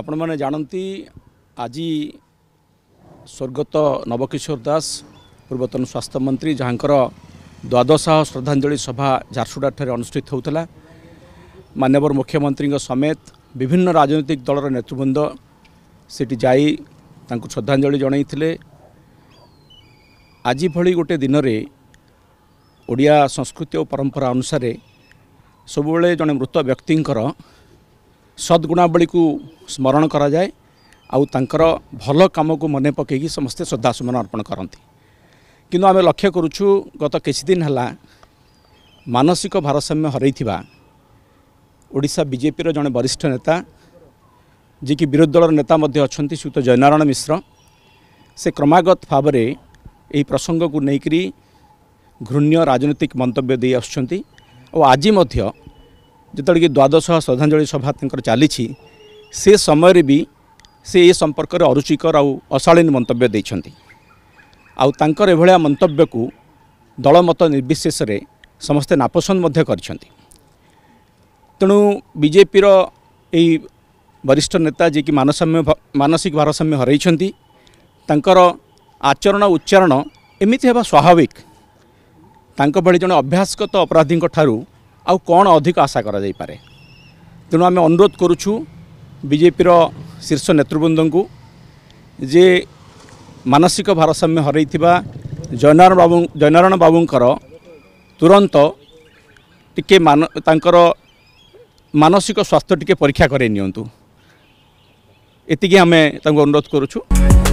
ଆପଣମାନେ ଜାଣନ୍ତି ଆଜି ସ୍ୱର୍ଗତ ନବକିଶୋର ଦାସ ପୂର୍ବତନ ସ୍ୱାସ୍ଥ୍ୟମନ୍ତ୍ରୀ ଯାହାଙ୍କର ଦ୍ୱାଦଶହ ଶ୍ରଦ୍ଧାଞ୍ଜଳି ସଭା ଝାରସୁଡ଼ାଠାରେ ଅନୁଷ୍ଠିତ ହେଉଥିଲା ମାନ୍ୟବର ମୁଖ୍ୟମନ୍ତ୍ରୀଙ୍କ ସମେତ ବିଭିନ୍ନ ରାଜନୈତିକ ଦଳର ନେତୃବୃନ୍ଦ ସେଠି ଯାଇ ତାଙ୍କୁ ଶ୍ରଦ୍ଧାଞ୍ଜଳି ଜଣାଇଥିଲେ ଆଜି ଭଳି ଗୋଟିଏ ଦିନରେ ଓଡ଼ିଆ ସଂସ୍କୃତି ଓ ପରମ୍ପରା ଅନୁସାରେ ସବୁବେଳେ ଜଣେ ମୃତ ବ୍ୟକ୍ତିଙ୍କର को स्मरण आउँछ भयो कमको मन पकेक समे सुमन अर्पण गरा लक्ष्य गरुछु गत किदिन मानसिक भारसाम्य हरैति ओडा बीजेपी र जे वरिष्ठ नेता जि विरोधी दल र नेता सुत जयनारायण मिश्र से क्रमगत भावे यही प्रसङ्गको नै घुण्य राजनैतिक मन्तव्य दिसु आज ଯେତେବେଳେ କି ଦ୍ୱାଦଶ ଶ୍ରଦ୍ଧାଞ୍ଜଳି ସଭା ତାଙ୍କର ଚାଲିଛି ସେ ସମୟରେ ବି ସେ ଏ ସମ୍ପର୍କରେ ଅରୁଚିକର ଆଉ ଅଶାଳୀନ ମନ୍ତବ୍ୟ ଦେଇଛନ୍ତି ଆଉ ତାଙ୍କର ଏଭଳିଆ ମନ୍ତବ୍ୟକୁ ଦଳମତ ନିର୍ବିଶେଷରେ ସମସ୍ତେ ନାପସନ୍ଦ ମଧ୍ୟ କରିଛନ୍ତି ତେଣୁ ବିଜେପିର ଏଇ ବରିଷ୍ଠ ନେତା ଯିଏକି ମାନସାମ୍ୟ ମାନସିକ ଭାରସାମ୍ୟ ହରାଇଛନ୍ତି ତାଙ୍କର ଆଚରଣ ଉଚ୍ଚାରଣ ଏମିତି ହେବା ସ୍ୱାଭାବିକ ତାଙ୍କ ଭଳି ଜଣେ ଅଭ୍ୟାସଗତ ଅପରାଧୀଙ୍କ ଠାରୁ ଆଉ କ'ଣ ଅଧିକ ଆଶା କରାଯାଇପାରେ ତେଣୁ ଆମେ ଅନୁରୋଧ କରୁଛୁ ବିଜେପିର ଶୀର୍ଷ ନେତୃବୃନ୍ଦଙ୍କୁ ଯେ ମାନସିକ ଭାରସାମ୍ୟ ହରାଇଥିବା ଜୟନାରାୟଣ ବାବୁ ଜୟନାରାୟଣ ବାବୁଙ୍କର ତୁରନ୍ତ ଟିକିଏ ମାନ ତାଙ୍କର ମାନସିକ ସ୍ୱାସ୍ଥ୍ୟ ଟିକିଏ ପରୀକ୍ଷା କରାଇ ନିଅନ୍ତୁ ଏତିକି ଆମେ ତାଙ୍କୁ ଅନୁରୋଧ କରୁଛୁ